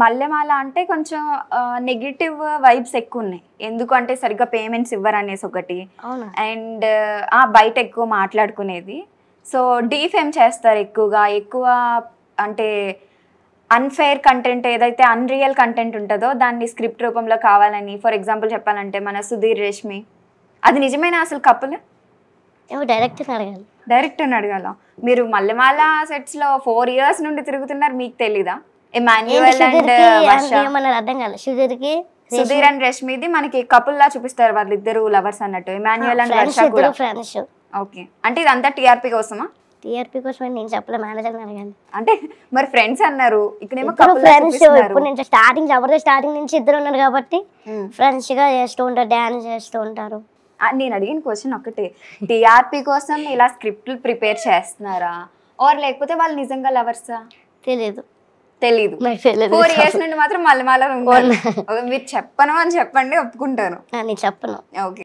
మల్లెమాల అంటే కొంచెం negative vibes ఎక్కువ ఉన్నాయి ఎందుకంటే సరిగ్గా పేమెంట్స్ ఇవ్వరనేసి ఒకటి అండ్ ఆ బయట ఎక్కువ మాట్లాడుకునేది సో డీఫేమ్ చేస్తారు ఎక్కువగా ఎక్కువ అంటే అన్ఫేర్ కంటెంట్ ఏదైతే అన్రియల్ కంటెంట్ ఉంటుందో దాన్ని స్క్రిప్ట్ రూపంలో కావాలని ఫర్ ఎగ్జాంపుల్ చెప్పాలంటే మన సుధీర్ రేష్మి అది నిజమైన అసలు కప్పులు డైరెక్టర్ అడగాలి డైరెక్టర్ని అడగాల మీరు మల్లెమాల సెట్స్లో ఫోర్ ఇయర్స్ నుండి తిరుగుతున్నారు మీకు తెలీదా Uh, అర్థం సుధీర్ కి సుధీర్ అండ్ రష్మిది మనకి కపుల్ లా చూపిస్తారు వాళ్ళిద్దరు లవర్స్ అన్నట్టు ఎమాన్యుయల్ అండ్ ఓకే అంటే ఇదంతా టీఆర్పీ కోసమా టీఆర్పీ కోసం నేను చెప్పలే మేనేజర్ అంటే మరి ఫ్రెండ్స్ అన్నారు ఇక్కడేమో ఫ్రెండ్స్ ఇప్పుడు నేను స్టార్టింగ్ జబర్దస్త్ స్టార్టింగ్ నుంచి ఇద్దరు ఉన్నారు కాబట్టి ఫ్రెండ్స్ hmm. గా చేస్తూ ఉంటారు డాన్స్ చేస్తూ ఉంటారు నేను అడిగిన క్వశ్చన్ ఒకటే టీఆర్పీ కోసం ఇలా స్క్రిప్ట్లు ప్రిపేర్ చేస్తున్నారా ఆర్ లేకపోతే వాళ్ళు నిజంగా లవర్సా తెలియదు తెలీదు ఫోర్ ఇయర్స్ నుండి మాత్రం మళ్ళీ మీరు చెప్పను అని చెప్పండి ఒప్పుకుంటాను చెప్పను ఓకే